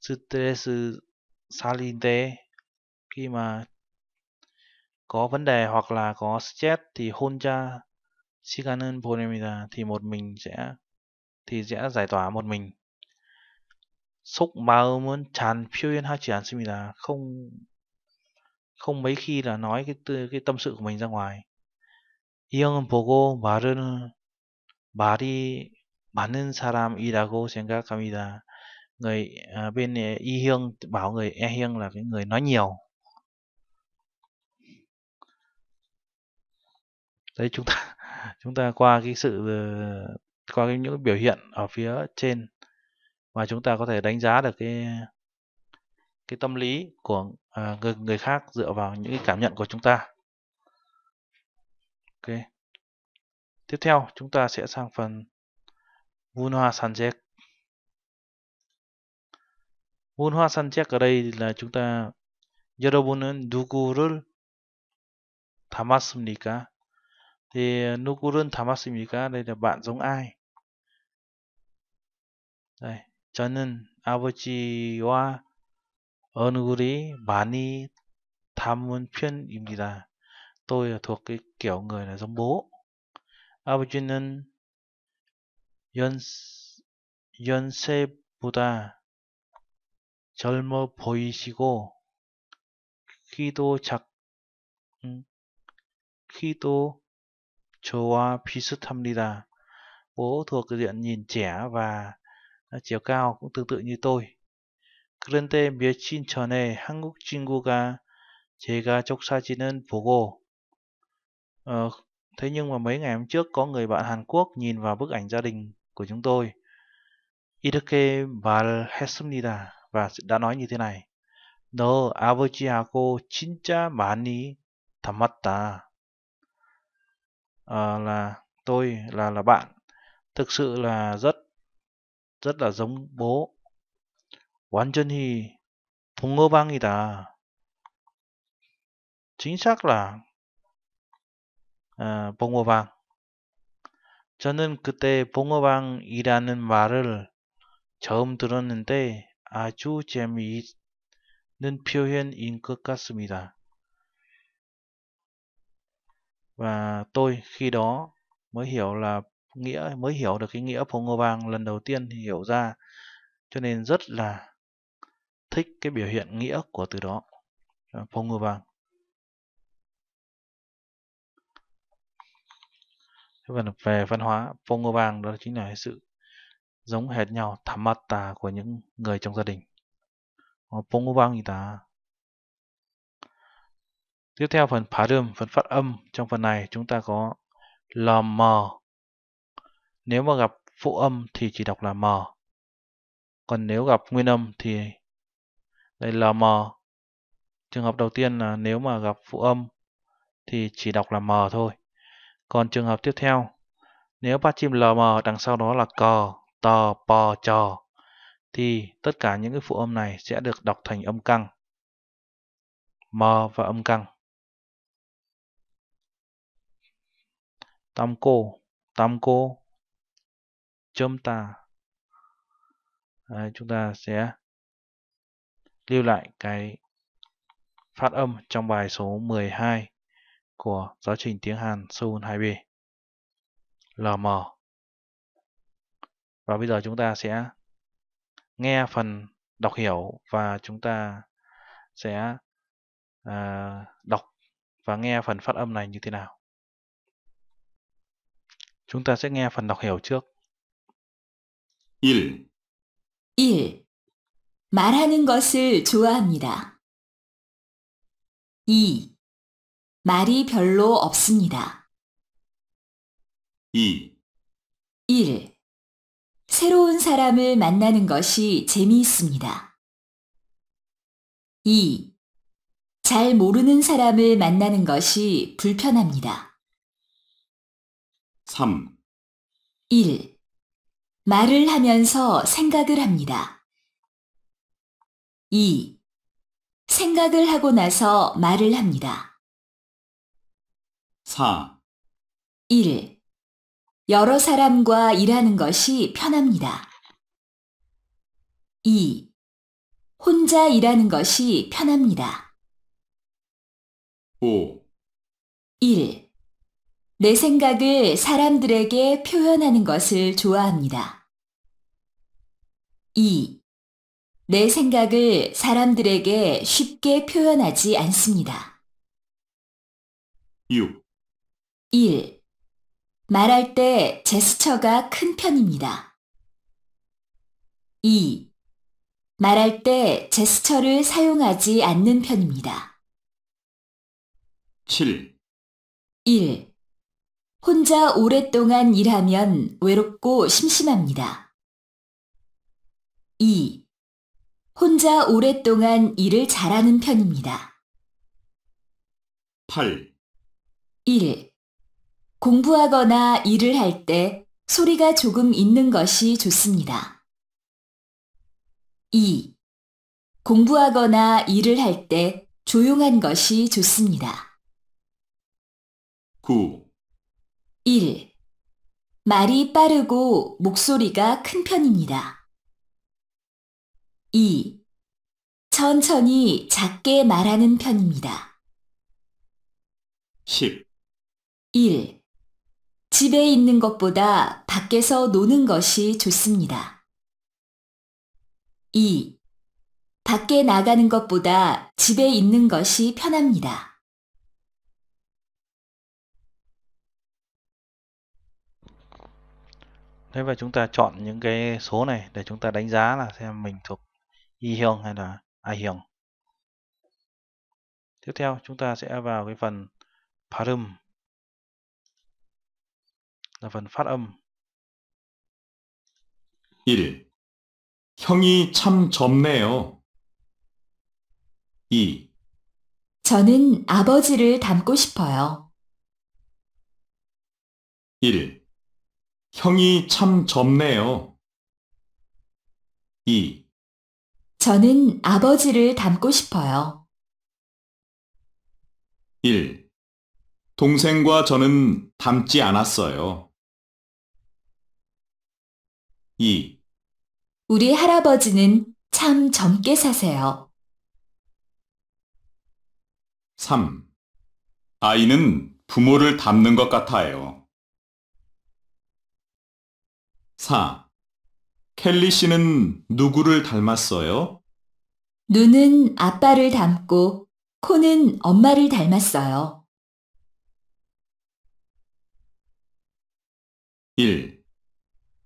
스트레스 살릴 때 khi mà có vấn đề hoặc là có stress thì honja Shikanen ponemida thì một mình sẽ thì sẽ giải tỏa một mình sốc bao muốn tràn 표현 하지 là không không mấy khi là nói cái cái tâm sự của mình ra ngoài 이 형은 보고 말은 말이 많은 사람이라고 생각합니다. người à, bên à, Y Hương bảo người E Hương là cái người nói nhiều đấy chúng ta chúng ta qua cái sự ờ, qua cái những biểu hiện ở phía trên mà chúng ta có thể đánh giá được cái cái tâm lý của à, người người khác dựa vào những cái cảm nhận của chúng ta ok tiếp theo chúng ta sẽ sang phần Vun hoa San Vun hoa San Sanjek ở đây là chúng ta 여러분은 누구를 담았습니까? thì Nukurun Tamasimiga đây là bạn giống ai? Đây, 저는 아버지와 얼굴이 많이 닮은 편입니다. Tôi thuộc cái kiểu người là giống bố. 아버지는 연, 연세보다 젊어 보이시고 키도 작, 음, 키도 Choa Pisuthamnida. Bố thuộc diện nhìn trẻ và à, chiều cao cũng tương tự như tôi. 그런데 며칠 전에 한국 친구가 제가 족사진을 보고 ờ, Thế nhưng mà mấy ngày hôm trước có người bạn Hàn Quốc nhìn vào bức ảnh gia đình của chúng tôi 이렇게 말했습니다 và đã nói như thế này. 너 아버지하고 진짜 많이 닮았다. à, là tôi là là bạn thực sự là rất rất là giống bố 완전히 동어방이다 chính xác là 아, 봉어방 저는 그때 봉어방이라는 말을 처음 들었는데 아주 재미있는 표현인 것 같습니다. và tôi khi đó mới hiểu là nghĩa mới hiểu được cái nghĩa phố ngô vàng lần đầu tiên thì hiểu ra cho nên rất là thích cái biểu hiện nghĩa của từ đó phố ngô vàng phần về văn hóa phố ngô vàng đó chính là sự giống hệt nhau thảm mặt tà của những người trong gia đình phố ngô vàng gì ta Tiếp theo phần phá 발음, phần phát âm trong phần này chúng ta có là mờ. Nếu mà gặp phụ âm thì chỉ đọc là m Còn nếu gặp nguyên âm thì đây là m Trường hợp đầu tiên là nếu mà gặp phụ âm thì chỉ đọc là m thôi. Còn trường hợp tiếp theo, nếu ba chim lm đằng sau đó là c t p trò thì tất cả những cái phụ âm này sẽ được đọc thành âm căng. M và âm căng. Tam cô, tam cô, chấm ta. Đấy, chúng ta sẽ lưu lại cái phát âm trong bài số 12 của giáo trình tiếng Hàn Seoul 2B. LM. Và bây giờ chúng ta sẽ nghe phần đọc hiểu và chúng ta sẽ à, đọc và nghe phần phát âm này như thế nào. Chúng ta sẽ nghe phần đọc hiểu trước. 1. 1.
말하는 것을 좋아합니다. 2. 말이 별로 없습니다. 2. 1. 새로운 사람을 만나는 것이 재미있습니다. 2. 잘 모르는 사람을 만나는 것이 불편합니다.
3.
1. 말을 하면서 생각을 합니다.
2. 생각을 하고 나서 말을 합니다. 4. 1. 여러 사람과 일하는 것이 편합니다. 2. 혼자 일하는 것이 편합니다. 5. 1. 내 생각을
사람들에게 표현하는 것을 좋아합니다. 2. 내 생각을 사람들에게 쉽게 표현하지 않습니다.
6. 1. 말할 때 제스처가 큰 편입니다. 2.
말할 때 제스처를 사용하지 않는 편입니다.
7. 1. 혼자 오랫동안 일하면 외롭고 심심합니다.
2. 혼자 오랫동안 일을 잘하는 편입니다. 8. 1. 공부하거나 일을 할 때 소리가 조금 있는 것이 좋습니다. 2. 공부하거나 일을 할 때 조용한 것이 좋습니다. 9. 1. 말이 빠르고 목소리가 큰 편입니다.
2. 천천히 작게 말하는 편입니다. 10. 1. 집에
있는 것보다 밖에서 노는 것이 좋습니다.
2. 밖에 나가는 것보다 집에 있는 것이 편합니다.
Thế và chúng ta chọn những cái số này để chúng ta đánh giá là xem mình thuộc Y Hyung hay là A Hyung. Tiếp theo chúng ta sẽ vào cái phần Parum là phần phát âm. 1. 형이 참 젊네요. 2.
저는 아버지를 닮고 싶어요.
1. 형이 참 젊네요. 2.
저는 아버지를 닮고 싶어요.
1. 동생과 저는 닮지 않았어요.
2. 우리 할아버지는 참 젊게 사세요.
3. 아이는 부모를 닮는 것 같아요. 4. 켈리 씨는 누구를 닮았어요?
눈은 아빠를 닮고 코는 엄마를 닮았어요.
1.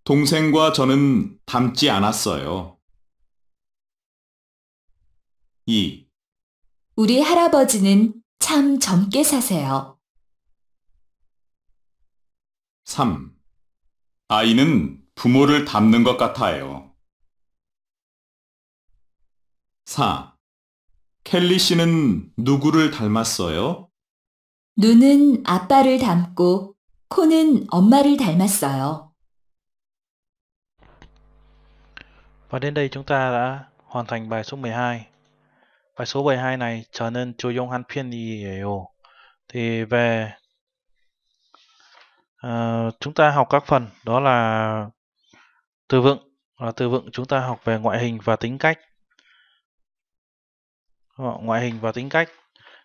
동생과 저는 닮지 않았어요.
2. 우리 할아버지는 참 젊게 사세요.
3. 아이는 부모를 닮는 것 같아요. 4. 켈리 씨는 누구를 닮았어요?
눈은 아빠를 닮고 코는 엄마를 닮았어요.
Và đến đây chúng ta đã hoàn thành bài số 12. Bài số 12 này trở nên Chu Yong Han Phiên Yeo. Thì về uh, chúng ta học các phần đó là từ vựng là từ vựng chúng ta học về ngoại hình và tính cách ờ, ngoại hình và tính cách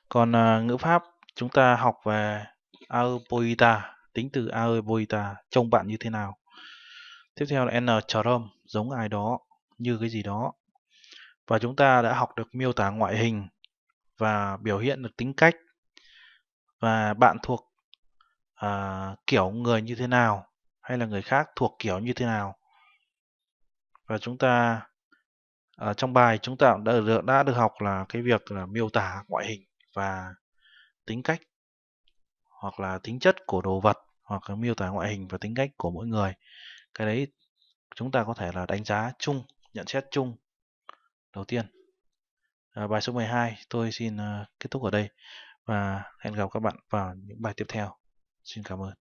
còn à, ngữ pháp chúng ta học về aoboita tính từ aoboita trông bạn như thế nào tiếp theo là n chrom giống ai đó như cái gì đó và chúng ta đã học được miêu tả ngoại hình và biểu hiện được tính cách và bạn thuộc à, kiểu người như thế nào hay là người khác thuộc kiểu như thế nào và chúng ta ở ờ, trong bài chúng ta đã được, đã được học là cái việc là miêu tả ngoại hình và tính cách hoặc là tính chất của đồ vật hoặc là miêu tả ngoại hình và tính cách của mỗi người cái đấy chúng ta có thể là đánh giá chung nhận xét chung đầu tiên à, bài số 12 tôi xin uh, kết thúc ở đây và hẹn gặp các bạn vào những bài tiếp theo xin cảm ơn